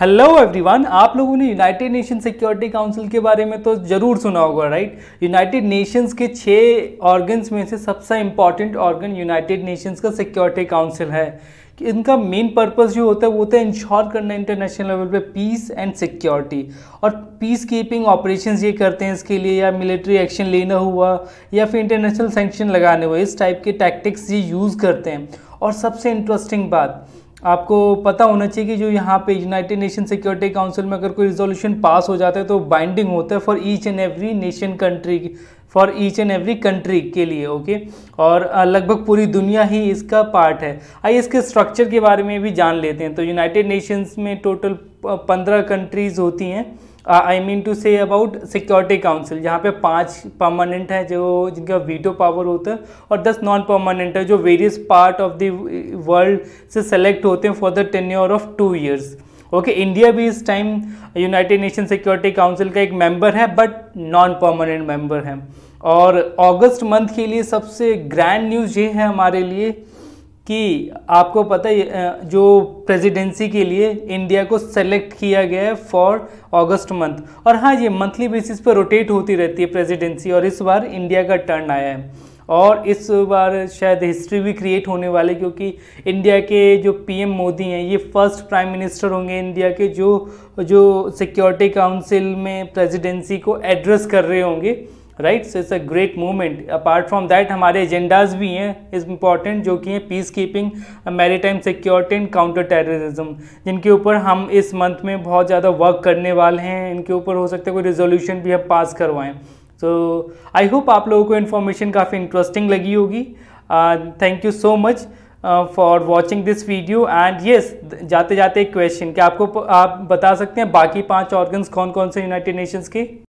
hello everyone आप लोगों ने यूनाइटेड नेशन सिक्योरिटी काउंसिल के बारे में तो ज़रूर सुना होगा राइट यूनाइटेड नेशंस के छः ऑर्गन्स में से सबसे इंपॉर्टेंट ऑर्गन यूनाइटेड नेशंस का सिक्योरिटी काउंसिल है कि इनका मेन पर्पस जो होता है वो होता है इंश्योर करना इंटरनेशनल लेवल पे पीस एंड सिक्योरिटी और पीस कीपिंग ऑपरेशन ये करते हैं इसके लिए या मिलिट्री एक्शन लेना हुआ या फिर इंटरनेशनल सेंक्शन लगाने हुए इस टाइप के टैक्टिक्स ये यूज़ करते हैं और सबसे इंटरेस्टिंग बात आपको पता होना चाहिए कि जो यहाँ पे यूनाइटेड नेशन सिक्योरिटी काउंसिल में अगर कोई रिजोल्यूशन पास हो जाता है तो बाइंडिंग होता है for each and every nation country for each and every country के लिए ओके और लगभग पूरी दुनिया ही इसका पार्ट है आइए इसके स्ट्रक्चर के बारे में भी जान लेते हैं तो यूनाइटेड नेशंस में टोटल पंद्रह कंट्रीज़ होती हैं I mean to say about security council जहाँ पे पांच परमानेंट हैं जो जिनका वीटो पावर होता है और दस नॉन परमानेंट है जो various part of the world से सेलेक्ट होते हैं for the tenure of two years okay India भी इस time United Nation security council का एक मेंबर है बट नॉन परमानेंट मेंबर है और अगस्त मंथ के लिए सबसे ग्रैंड न्यूज़ ये है हमारे लिए कि आपको पता है जो प्रेसिडेंसी के लिए इंडिया को सेलेक्ट किया गया है फॉर अगस्त मंथ और हाँ ये मंथली बेसिस पर रोटेट होती रहती है प्रेसिडेंसी और इस बार इंडिया का टर्न आया है और इस बार शायद हिस्ट्री भी क्रिएट होने वाली क्योंकि इंडिया के जो पीएम मोदी हैं ये फर्स्ट प्राइम मिनिस्टर होंगे इंडिया के जो जो सिक्योरिटी काउंसिल में प्रेसिडेंसी को एड्रेस कर रहे होंगे right so it's a great movement apart from that हमारे एजेंडाज भी हैं इज इम्पॉर्टेंट जो कि हैं peace keeping maritime security and counter terrorism जिनके ऊपर हम इस मंथ में बहुत ज़्यादा वर्क करने वाले हैं इनके ऊपर हो सकता है कोई रेजोल्यूशन भी हम पास करवाएं सो आई होप आप लोगों को इन्फॉर्मेशन काफ़ी इंटरेस्टिंग लगी होगी thank you so much for watching this video and yes जाते जाते एक क्वेश्चन क्या आपको आप बता सकते हैं बाकी पाँच ऑर्गन्स कौन कौन से यूनाइटेड नेशंस के